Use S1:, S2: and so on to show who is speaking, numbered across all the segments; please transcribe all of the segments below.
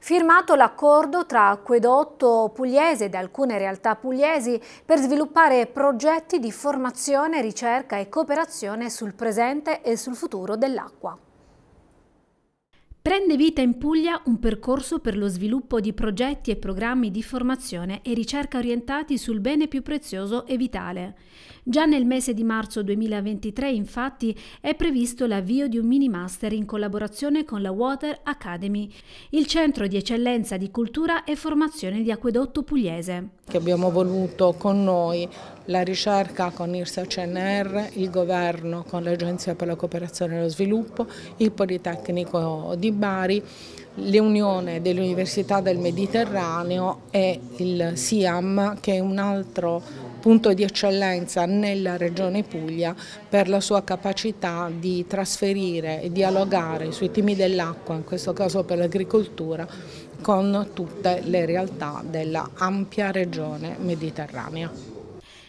S1: firmato l'accordo tra Acquedotto Pugliese ed alcune realtà pugliesi per sviluppare progetti di formazione, ricerca e cooperazione sul presente e sul futuro dell'acqua. Prende vita in Puglia un percorso per lo sviluppo di progetti e programmi di formazione e ricerca orientati sul bene più prezioso e vitale. Già nel mese di marzo 2023 infatti è previsto l'avvio di un mini master in collaborazione con la Water Academy, il centro di eccellenza di cultura e formazione di acquedotto pugliese.
S2: Che abbiamo voluto con noi la ricerca con IRSA CNR, il governo con l'Agenzia per la cooperazione e lo sviluppo, il Politecnico di Bari, l'Unione delle Università del Mediterraneo e il SIAM che è un altro punto di eccellenza nella regione Puglia per la sua capacità di trasferire e dialogare sui temi dell'acqua, in questo caso per l'agricoltura, con tutte le realtà dell'ampia regione mediterranea.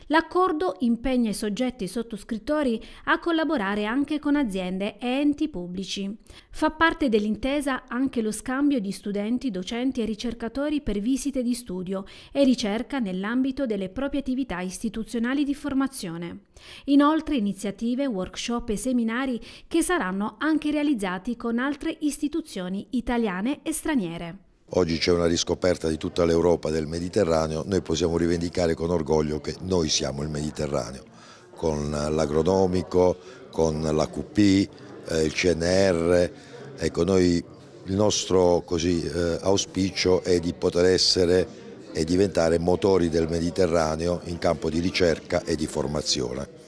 S1: L'accordo impegna i soggetti sottoscrittori a collaborare anche con aziende e enti pubblici. Fa parte dell'intesa anche lo scambio di studenti, docenti e ricercatori per visite di studio e ricerca nell'ambito delle proprie attività istituzionali di formazione. Inoltre iniziative, workshop e seminari che saranno anche realizzati con altre istituzioni italiane e straniere.
S3: Oggi c'è una riscoperta di tutta l'Europa del Mediterraneo, noi possiamo rivendicare con orgoglio che noi siamo il Mediterraneo, con l'agronomico, con la QP, eh, il CNR, ecco noi, il nostro così, eh, auspicio è di poter essere e diventare motori del Mediterraneo in campo di ricerca e di formazione.